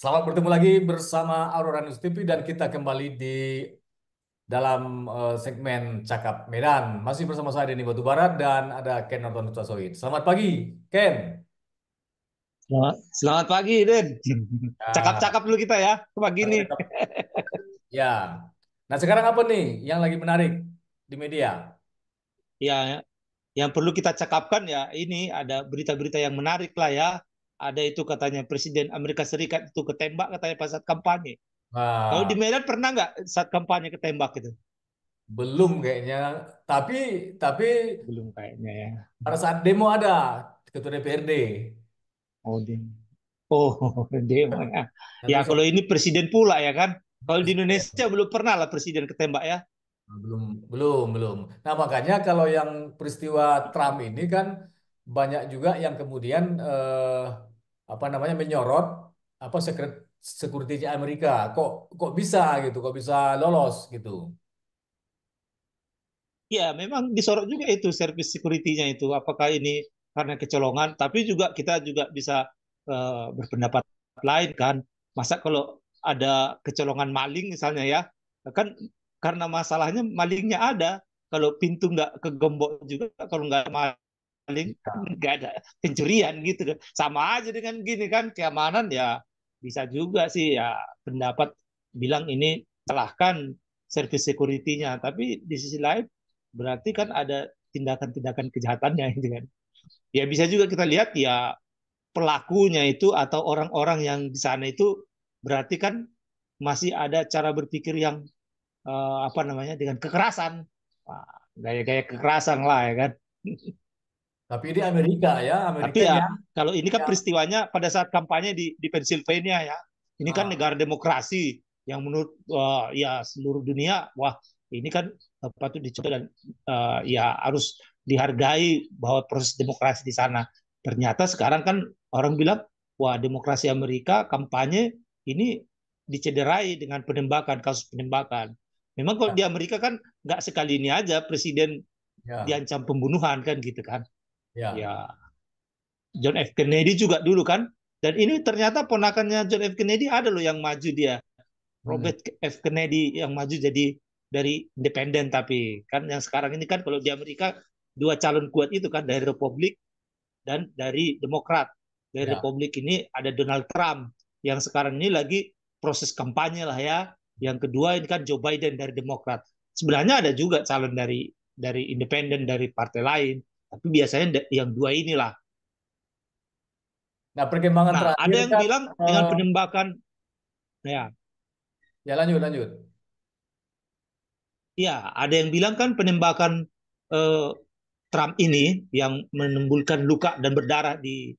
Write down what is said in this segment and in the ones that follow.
Selamat bertemu lagi bersama Aurora News TV dan kita kembali di dalam eh, segmen Cakap Medan. Masih bersama saya Denny Batubara dan ada Ken Norton Hutasoid. Selamat pagi, Ken. Selamat, selamat pagi, Den. Ah. Cakap-cakap dulu kita ya, pagi ini. Ya. Nah, sekarang apa nih yang lagi menarik di media? Ya, yang perlu kita cakapkan ya ini ada berita-berita yang menarik lah ya ada itu katanya presiden Amerika Serikat itu ketembak katanya pas saat kampanye. Nah, Kalau di Medan pernah nggak saat kampanye ketembak gitu? Belum kayaknya. Tapi tapi belum kayaknya ya. Pada saat demo ada ketua DPRD. Oh, demo. Oh, demo ya. Ya kalau ini presiden pula ya kan. Kalau di Indonesia belum pernah lah presiden ketembak ya. Ah, belum, belum, belum. Nah, makanya kalau yang peristiwa Trump ini kan banyak juga yang kemudian eh, apa namanya menyorot apa sekuritinya Amerika kok kok bisa gitu kok bisa lolos gitu ya memang disorot juga itu service security itu apakah ini karena kecolongan tapi juga kita juga bisa uh, berpendapat lain kan masa kalau ada kecolongan maling misalnya ya kan karena masalahnya malingnya ada kalau pintu nggak kegembok juga kalau nggak paling iya. nggak ada pencurian gitu sama aja dengan gini kan keamanan ya bisa juga sih ya pendapat bilang ini telahkan service security-nya tapi di sisi lain berarti kan ada tindakan-tindakan kejahatannya gitu kan ya bisa juga kita lihat ya pelakunya itu atau orang-orang yang di sana itu berarti kan masih ada cara berpikir yang uh, apa namanya dengan kekerasan gaya-gaya kekerasan lah ya kan Tapi di Amerika ya, Amerika Tapi ya, ya. kalau ini kan ya. peristiwanya pada saat kampanye di di Pennsylvania ya. Ini kan ah. kan negara demokrasi yang menurut uh, ya seluruh dunia wah ini kan eh, patut dicoba dan uh, ya harus dihargai bahwa proses demokrasi di sana. Ternyata sekarang kan orang bilang wah demokrasi Amerika kampanye ini dicederai dengan penembakan kasus penembakan. Memang kalau ya. di Amerika kan nggak sekali ini aja presiden ya. diancam pembunuhan kan gitu kan. Ya. ya. John F Kennedy juga dulu kan. Dan ini ternyata ponakannya John F Kennedy ada loh yang maju dia. Hmm. Robert hmm. F Kennedy yang maju jadi dari independen tapi kan yang sekarang ini kan kalau di Amerika dua calon kuat itu kan dari Republik dan dari Demokrat. Dari ya. Republik ini ada Donald Trump yang sekarang ini lagi proses kampanye lah ya. Yang kedua ini kan Joe Biden dari Demokrat. Sebenarnya ada juga calon dari dari independen dari partai lain. Tapi biasanya yang dua inilah. Nah, perkembangan nah, terakhir ada yang kan, bilang uh, dengan eh, penembakan ya. Ya, lanjut, lanjut. Ya, ada yang bilang kan penembakan uh, Trump ini yang menimbulkan luka dan berdarah di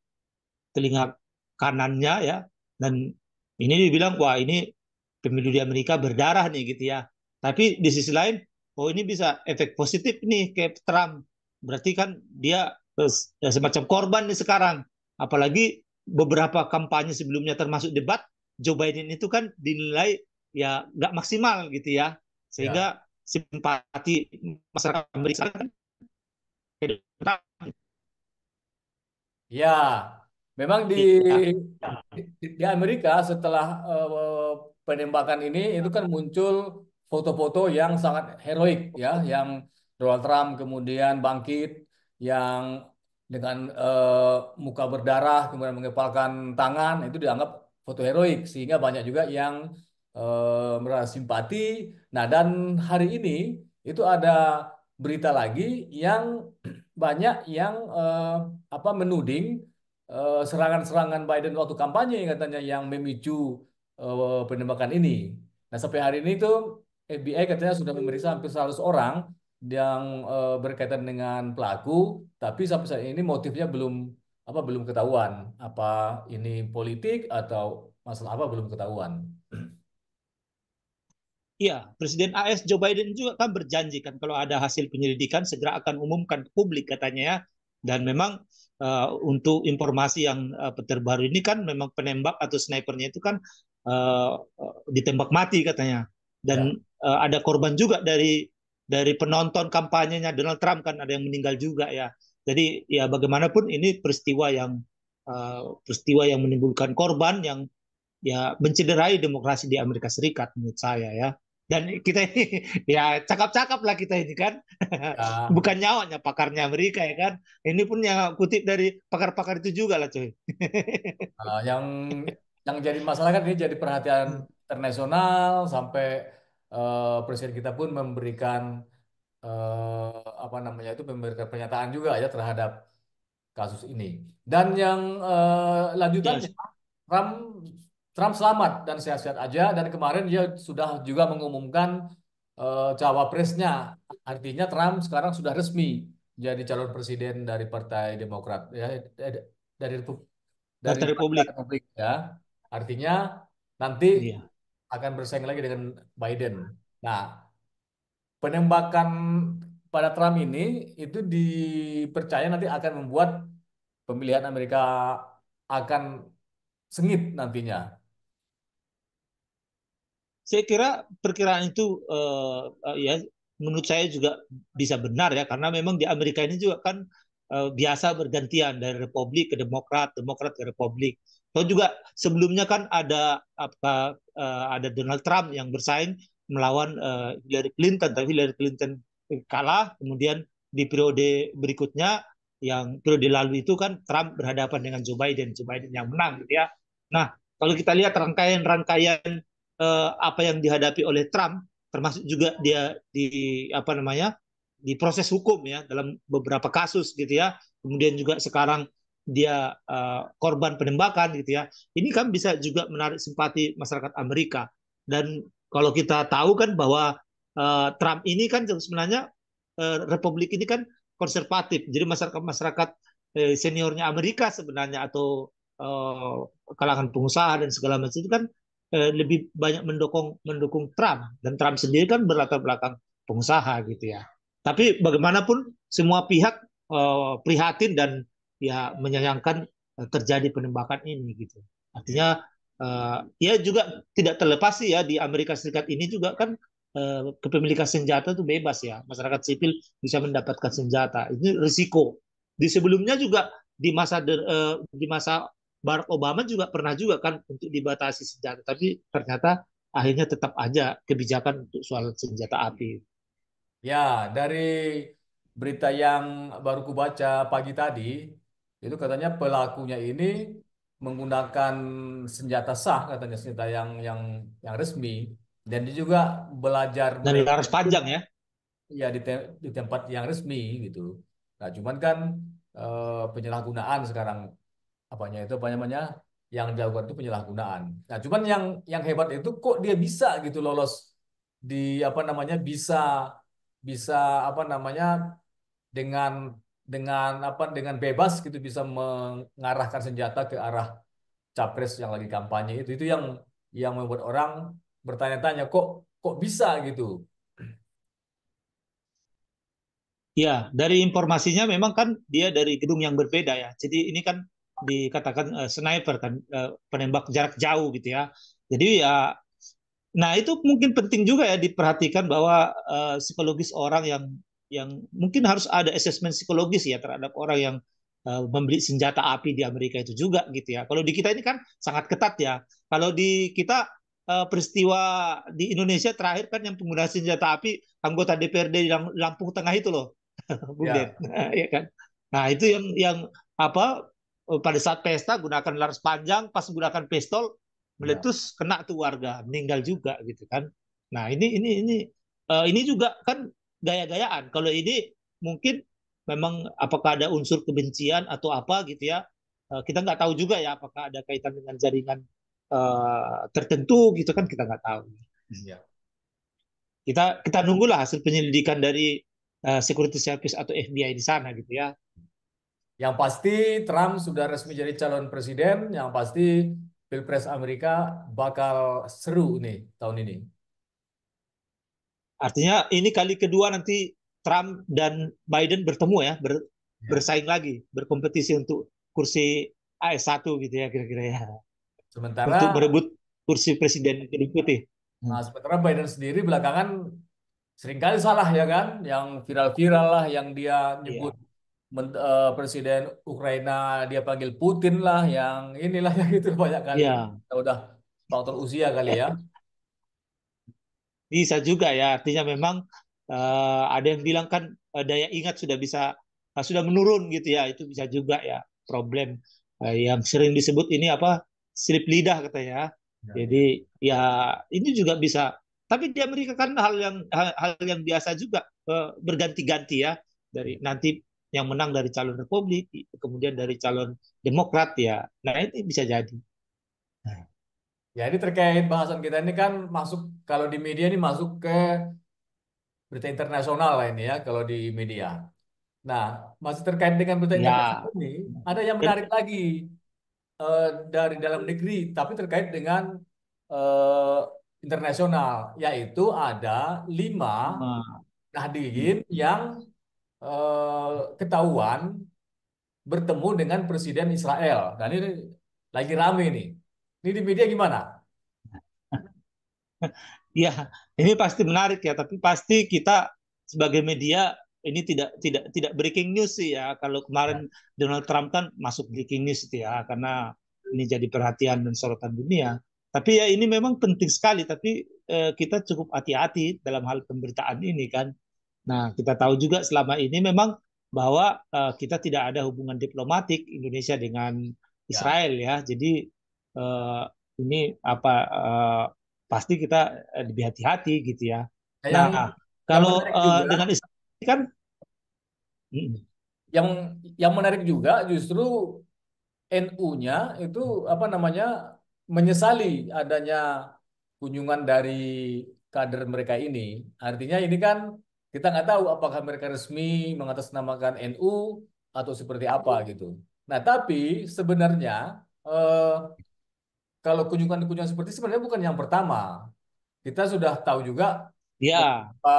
telinga kanannya ya dan ini dibilang wah ini pemilu di Amerika berdarah nih gitu ya. Tapi di sisi lain, oh ini bisa efek positif nih ke Trump berarti kan dia ya semacam korban nih sekarang. Apalagi beberapa kampanye sebelumnya termasuk debat Joe Biden itu kan dinilai ya nggak maksimal gitu ya. Sehingga ya. simpati masyarakat Amerika kan Ya, memang di ya. di Amerika setelah uh, penembakan ini itu kan muncul foto-foto yang sangat heroik ya, yang Donald Trump kemudian bangkit yang dengan uh, muka berdarah kemudian mengepalkan tangan itu dianggap foto heroik sehingga banyak juga yang uh, merasa simpati. Nah dan hari ini itu ada berita lagi yang banyak yang uh, apa menuding serangan-serangan Biden waktu kampanye yang katanya yang memicu penembakan ini. Nah sampai hari ini itu FBI katanya sudah memeriksa hampir 100 orang yang uh, berkaitan dengan pelaku, tapi sampai saat ini motifnya belum apa belum ketahuan. Apa ini politik atau masalah apa belum ketahuan? Iya, Presiden AS Joe Biden juga kan berjanji kan kalau ada hasil penyelidikan segera akan umumkan ke publik katanya ya. Dan memang uh, untuk informasi yang uh, terbaru ini kan memang penembak atau snipernya itu kan uh, ditembak mati katanya. Dan ya. uh, ada korban juga dari dari penonton kampanyenya Donald Trump kan ada yang meninggal juga ya. Jadi ya bagaimanapun ini peristiwa yang uh, peristiwa yang menimbulkan korban yang ya mencederai demokrasi di Amerika Serikat menurut saya ya. Dan kita ini ya cakap-cakap lah kita ini kan. Ya. Bukan nyawanya pakarnya Amerika ya kan. Ini pun yang kutip dari pakar-pakar itu juga lah cuy. Nah, yang yang jadi masalah kan ini jadi perhatian internasional sampai Eh, presiden kita pun memberikan uh, apa namanya itu memberikan pernyataan juga ya terhadap kasus ini. Dan yang uh, eh, lanjutannya Trump Trump selamat dan sehat-sehat aja dan kemarin dia sudah juga mengumumkan uh, cawapresnya. Artinya Trump sekarang sudah resmi jadi calon presiden dari Partai Demokrat ya dari dari, dari Republik. Republik ya. Artinya nanti yeah akan bersaing lagi dengan Biden. Nah, penembakan pada Trump ini itu dipercaya nanti akan membuat pemilihan Amerika akan sengit nantinya. Saya kira perkiraan itu uh, ya menurut saya juga bisa benar ya karena memang di Amerika ini juga kan uh, biasa bergantian dari Republik ke Demokrat, Demokrat ke Republik atau juga sebelumnya kan ada apa eh, ada Donald Trump yang bersaing melawan eh, Hillary Clinton, tapi Hillary Clinton kalah. Kemudian di periode berikutnya yang periode lalu itu kan Trump berhadapan dengan Joe Biden, Joe Biden yang menang gitu ya. Nah, kalau kita lihat rangkaian-rangkaian uh, apa yang dihadapi oleh Trump termasuk juga dia di apa namanya? di proses hukum ya dalam beberapa kasus gitu ya. Kemudian juga sekarang dia uh, korban penembakan gitu ya. Ini kan bisa juga menarik simpati masyarakat Amerika. Dan kalau kita tahu kan bahwa uh, Trump ini kan sebenarnya uh, Republik ini kan konservatif. Jadi masyarakat masyarakat uh, seniornya Amerika sebenarnya atau uh, kalangan pengusaha dan segala macam itu kan uh, lebih banyak mendukung mendukung Trump dan Trump sendiri kan berlatar belakang pengusaha gitu ya. Tapi bagaimanapun semua pihak uh, prihatin dan ya menyayangkan eh, terjadi penembakan ini gitu. Artinya uh, ya juga tidak terlepas sih ya di Amerika Serikat ini juga kan uh, kepemilikan senjata itu bebas ya. Masyarakat sipil bisa mendapatkan senjata. Ini risiko. Di sebelumnya juga di masa uh, di masa Barack Obama juga pernah juga kan untuk dibatasi senjata, tapi ternyata akhirnya tetap aja kebijakan untuk soal senjata api. Ya, dari berita yang baru kubaca pagi tadi, itu katanya pelakunya ini menggunakan senjata sah katanya senjata yang yang yang resmi dan dia juga belajar dari garis panjang ya ya di, te di tempat yang resmi gitu nah cuman kan e, penyalahgunaan sekarang apanya itu apa namanya yang dilakukan itu penyalahgunaan nah cuman yang yang hebat itu kok dia bisa gitu lolos di apa namanya bisa bisa apa namanya dengan dengan apa dengan bebas gitu bisa mengarahkan senjata ke arah capres yang lagi kampanye itu itu yang yang membuat orang bertanya-tanya kok kok bisa gitu Ya, dari informasinya memang kan dia dari gedung yang berbeda ya. Jadi ini kan dikatakan uh, sniper kan uh, penembak jarak jauh gitu ya. Jadi ya nah itu mungkin penting juga ya diperhatikan bahwa uh, psikologis orang yang yang mungkin harus ada asesmen psikologis ya terhadap orang yang uh, membeli senjata api di Amerika itu juga gitu ya. Kalau di kita ini kan sangat ketat ya. Kalau di kita uh, peristiwa di Indonesia terakhir kan yang pengguna senjata api anggota DPRD di Lampung Tengah itu loh. Bung ya iya kan. Nah, itu yang yang apa eh, pada saat pesta gunakan laras panjang, pas gunakan pistol meletus ya. kena tuh warga, meninggal juga gitu kan. Nah, ini ini ini uh, ini juga kan gaya-gayaan. Kalau ini mungkin memang apakah ada unsur kebencian atau apa gitu ya. Eh, kita nggak tahu juga ya apakah ada kaitan dengan jaringan uh, tertentu gitu kan kita nggak tahu. Ya. Kita kita nunggulah hasil penyelidikan dari uh, security service atau FBI di sana gitu ya. Yang pasti Trump sudah resmi jadi calon presiden, yang pasti Pilpres Amerika bakal seru nih tahun ini. Artinya ini kali kedua nanti Trump dan Biden bertemu ya, ber, bersaing lagi, berkompetisi untuk kursi AS1 gitu ya kira-kira ya. Sementara untuk berebut kursi presiden putih. Nah, sementara Biden sendiri belakangan seringkali salah ya kan, yang viral-viral lah yang dia nyebut ya. Men, uh, presiden Ukraina dia panggil Putin lah yang inilah yang itu banyak kali. Ya. udah faktor usia kali ya bisa juga ya artinya memang uh, ada yang bilang kan uh, daya ingat sudah bisa uh, sudah menurun gitu ya itu bisa juga ya problem uh, yang sering disebut ini apa slip lidah katanya ya. ya jadi ya. ya ini juga bisa tapi di Amerika kan hal yang hal, hal yang biasa juga uh, berganti-ganti ya dari nanti yang menang dari calon Republik kemudian dari calon Demokrat ya nah ini bisa jadi nah. Ya, ini terkait bahasan kita ini kan masuk kalau di media ini masuk ke berita internasional lah ini ya kalau di media. Nah, masih terkait dengan berita ya. internasional ini ada yang menarik lagi uh, dari dalam negeri tapi terkait dengan uh, internasional yaitu ada lima hmm. nahdiyin yang uh, ketahuan bertemu dengan presiden Israel. Dan ini lagi rame nih ini di media gimana? ya, ini pasti menarik ya, tapi pasti kita sebagai media ini tidak tidak tidak breaking news sih ya. Kalau kemarin Donald Trump kan masuk breaking news itu ya, karena ini jadi perhatian dan sorotan dunia. Tapi ya ini memang penting sekali, tapi eh, kita cukup hati-hati dalam hal pemberitaan ini kan. Nah, kita tahu juga selama ini memang bahwa eh, kita tidak ada hubungan diplomatik Indonesia dengan ya. Israel ya. ya. Jadi uh, ini apa uh, pasti kita eh, lebih hati-hati gitu ya. Yang, nah, kalau yang uh, dengan Islam kan hmm. yang yang menarik juga justru NU-nya itu apa namanya menyesali adanya kunjungan dari kader mereka ini. Artinya ini kan kita nggak tahu apakah mereka resmi mengatasnamakan NU atau seperti apa gitu. Nah, tapi sebenarnya eh, kalau kunjungan-kunjungan seperti sebenarnya bukan yang pertama. Kita sudah tahu juga ya. beberapa,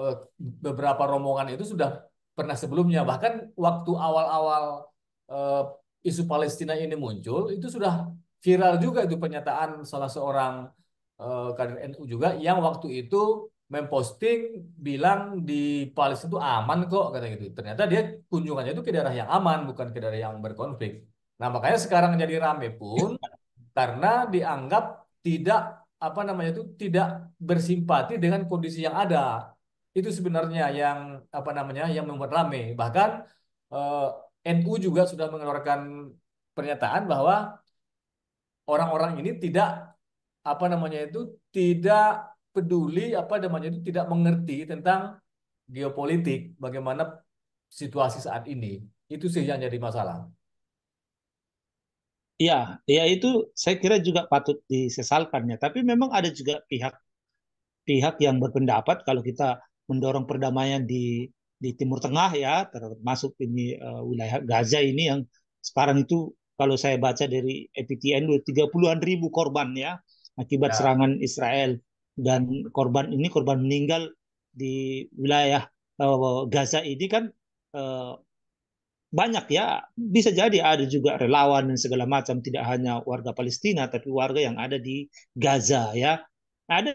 eh, beberapa rombongan itu sudah pernah sebelumnya. Bahkan waktu awal-awal eh, isu Palestina ini muncul, itu sudah viral juga itu pernyataan salah seorang eh, kader NU juga yang waktu itu memposting bilang di Palestina itu aman kok kata gitu. Ternyata dia kunjungannya itu ke daerah yang aman, bukan ke daerah yang berkonflik. Nah, makanya sekarang jadi rame pun karena dianggap tidak apa namanya itu tidak bersimpati dengan kondisi yang ada. Itu sebenarnya yang apa namanya yang membuat rame. Bahkan eh, NU juga sudah mengeluarkan pernyataan bahwa orang-orang ini tidak apa namanya itu tidak peduli apa namanya itu tidak mengerti tentang geopolitik bagaimana situasi saat ini. Itu sih yang jadi masalah. Ya, ya itu saya kira juga patut disesalkan ya. Tapi memang ada juga pihak pihak yang berpendapat kalau kita mendorong perdamaian di di Timur Tengah ya, termasuk ini uh, wilayah Gaza ini yang sekarang itu kalau saya baca dari EPTN tiga an ribu korban ya akibat ya. serangan Israel dan korban ini korban meninggal di wilayah uh, Gaza ini kan uh, banyak ya bisa jadi ada juga relawan dan segala macam tidak hanya warga Palestina tapi warga yang ada di Gaza ya ada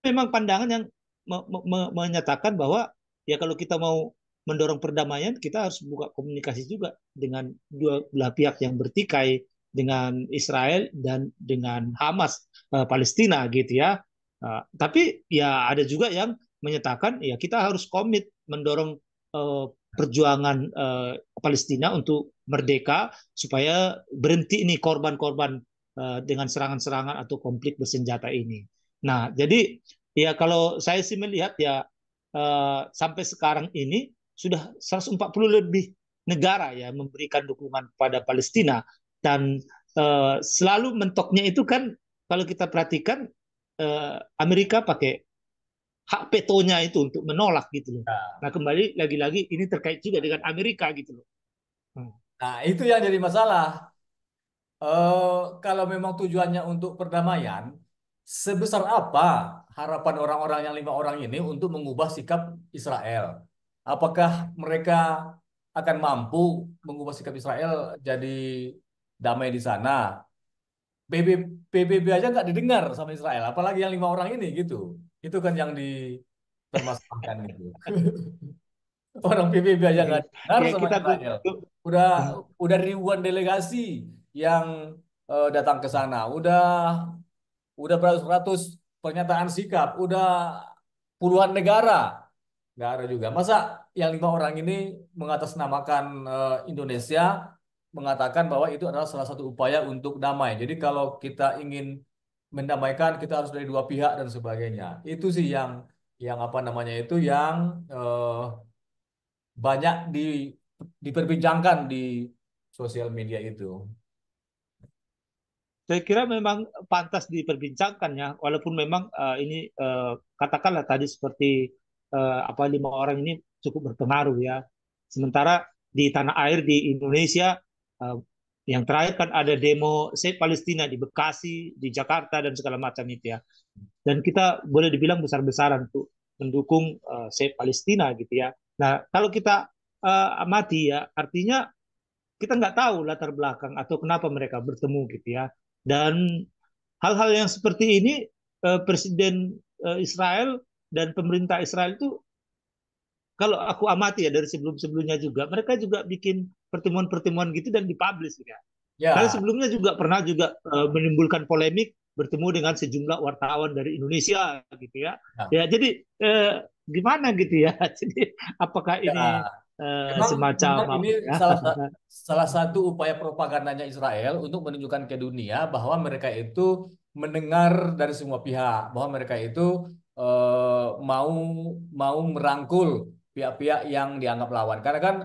memang pandangan yang me me menyatakan bahwa ya kalau kita mau mendorong perdamaian kita harus buka komunikasi juga dengan dua belah pihak yang bertikai dengan Israel dan dengan Hamas uh, Palestina gitu ya uh, tapi ya ada juga yang menyatakan ya kita harus komit mendorong uh, perjuangan uh, Palestina untuk merdeka supaya berhenti ini korban-korban uh, dengan serangan-serangan atau konflik bersenjata ini. Nah, jadi ya kalau saya sih melihat ya uh, sampai sekarang ini sudah 140 lebih negara ya memberikan dukungan pada Palestina dan uh, selalu mentoknya itu kan kalau kita perhatikan uh, Amerika pakai hak petonya itu untuk menolak gitu loh. Ya. Nah, kembali lagi-lagi ini terkait juga dengan Amerika gitu loh. Hmm. Nah itu yang jadi masalah. Uh, kalau memang tujuannya untuk perdamaian, sebesar apa harapan orang-orang yang lima orang ini untuk mengubah sikap Israel? Apakah mereka akan mampu mengubah sikap Israel jadi damai di sana? PBB aja nggak didengar sama Israel, apalagi yang lima orang ini gitu. Itu kan yang permasalahkan gitu. Orang PBB aja nggak harus ya, sama kita tuh, Udah udah ribuan delegasi yang uh, datang ke sana. Udah udah beratus-ratus pernyataan sikap. Udah puluhan negara. Nggak ada juga. Masa yang lima orang ini mengatasnamakan uh, Indonesia mengatakan bahwa itu adalah salah satu upaya untuk damai. Jadi kalau kita ingin mendamaikan kita harus dari dua pihak dan sebagainya. Itu sih yang yang apa namanya itu yang eh, banyak di diperbincangkan di sosial media itu. Saya kira memang pantas diperbincangkan ya, walaupun memang uh, ini uh, katakanlah tadi seperti uh, apa lima orang ini cukup berpengaruh ya. Sementara di tanah air di Indonesia uh, yang terakhir kan ada demo Save Palestina di Bekasi, di Jakarta dan segala macam itu ya. Dan kita boleh dibilang besar-besaran tuh mendukung uh, eh, Save Palestina gitu ya. Nah kalau kita uh, eh, amati ya, artinya kita nggak tahu latar belakang atau kenapa mereka bertemu gitu ya. Dan hal-hal yang seperti ini uh, Presiden uh, Israel dan pemerintah Israel itu kalau aku amati ya dari sebelum-sebelumnya juga mereka juga bikin pertemuan-pertemuan gitu dan dipublish gitu ya. Karena sebelumnya juga pernah juga uh, menimbulkan polemik bertemu dengan sejumlah wartawan dari Indonesia gitu ya. Ya, ya jadi eh, gimana gitu ya. Jadi apakah ya. ini ya. eh, Emang, semacam ini ya? salah, salah satu upaya propagandanya Israel untuk menunjukkan ke dunia bahwa mereka itu mendengar dari semua pihak, bahwa mereka itu eh, mau mau merangkul pihak-pihak yang dianggap lawan. Karena kan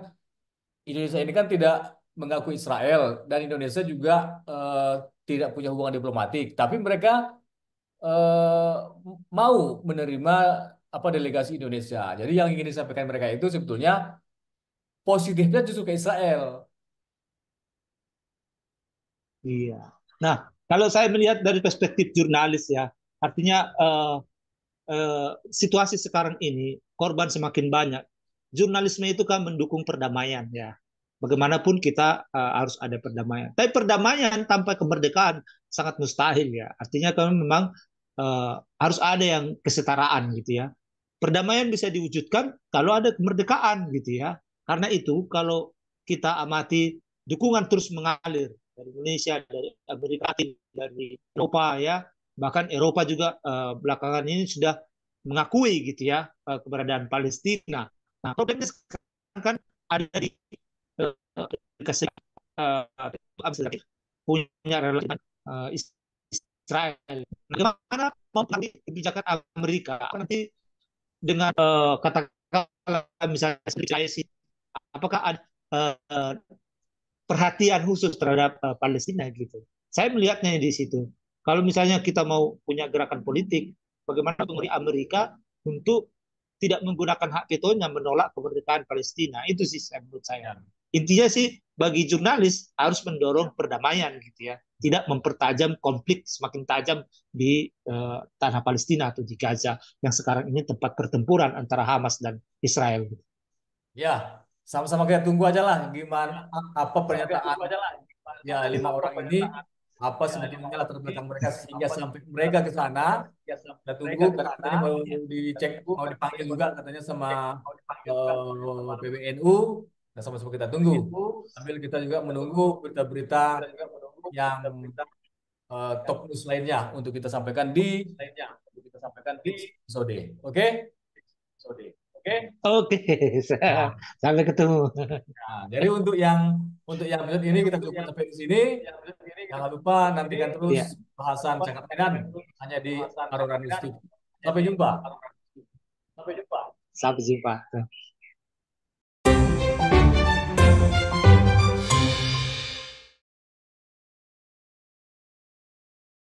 Indonesia ini kan tidak mengakui Israel dan Indonesia juga uh, tidak punya hubungan diplomatik, tapi mereka uh, mau menerima apa delegasi Indonesia. Jadi yang ingin disampaikan mereka itu sebetulnya positifnya justru ke Israel. Iya. Nah, kalau saya melihat dari perspektif jurnalis ya, artinya uh, uh, situasi sekarang ini korban semakin banyak jurnalisme itu kan mendukung perdamaian ya. Bagaimanapun kita uh, harus ada perdamaian. Tapi perdamaian tanpa kemerdekaan sangat mustahil ya. Artinya kan memang uh, harus ada yang kesetaraan gitu ya. Perdamaian bisa diwujudkan kalau ada kemerdekaan gitu ya. Karena itu kalau kita amati dukungan terus mengalir dari Indonesia, dari Amerika, dari Eropa ya. Bahkan Eropa juga uh, belakangan ini sudah mengakui gitu ya keberadaan Palestina Nah, problemnya sekarang kan ada di eh, dikasih uh, punya relasi uh, eh, Israel. Nah, bagaimana nanti kebijakan Amerika nanti dengan uh, katakanlah misalnya seperti apakah ada uh, perhatian khusus terhadap uh, Palestina gitu. Saya melihatnya di situ. Kalau misalnya kita mau punya gerakan politik, bagaimana untuk Amerika untuk tidak menggunakan hak vetonya menolak kemerdekaan Palestina. Itu sih menurut saya. Ya. Intinya sih bagi jurnalis harus mendorong perdamaian gitu ya, tidak mempertajam konflik semakin tajam di uh, tanah Palestina atau di Gaza yang sekarang ini tempat pertempuran antara Hamas dan Israel. Gitu. Ya, sama-sama kita tunggu aja lah gimana apa pernyataan ya lima orang ini apa ya, sebetulnya ya, latar belakang mereka ya, sehingga sampai mereka ke sana kita tunggu katanya mau dicek mau dipanggil eh, juga katanya sama PBNU dan nah, sama-sama kita tunggu sambil kita juga menunggu berita-berita yang eh, top news lainnya untuk kita sampaikan di lainnya untuk kita sampaikan di episode oke okay? Oke. Okay. Oke. Nah. Sampai ketemu. Nah, jadi untuk yang untuk yang episode ini kita cukup sampai di sini. Jangan lupa nantikan terus ya. bahasan Jakarta Medan hanya di Aroran Institute. Sampai jumpa. Sampai jumpa. Sampai jumpa.